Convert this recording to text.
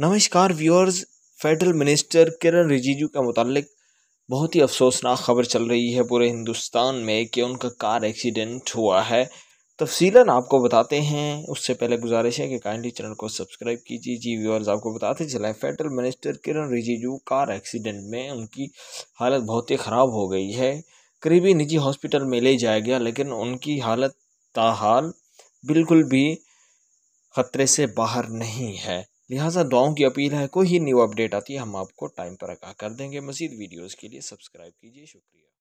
नमस्कार viewers federal minister Kiran Rijiju के मुतालिक बहुत ही अफसोसनाक खबर चल रही है पूरे हिंदुस्तान में कि उनका कार एक्सीडेंट हुआ है तफसीला आपको बताते हैं उससे पहले गुजारिश है कि काइंडली चैनल को सब्सक्राइब कीजिए जी व्यूअर्स आपको बताते चलाएं federal minister Kiran Rijiju car accident में उनकी हालत बहुत ही ख़राब हो गई है करीबी निजी हॉस्पिटल में ले जाया गया लेकिन उनकी हालत ताहाल बिल्कुल भी ख़तरे से बाहर नहीं है लिहाजा दुआओं की अपील है कोई ही न्यू अपडेट आती है हम आपको टाइम पर आगा कर देंगे मजीद वीडियोज़ के लिए सब्सक्राइब कीजिए शुक्रिया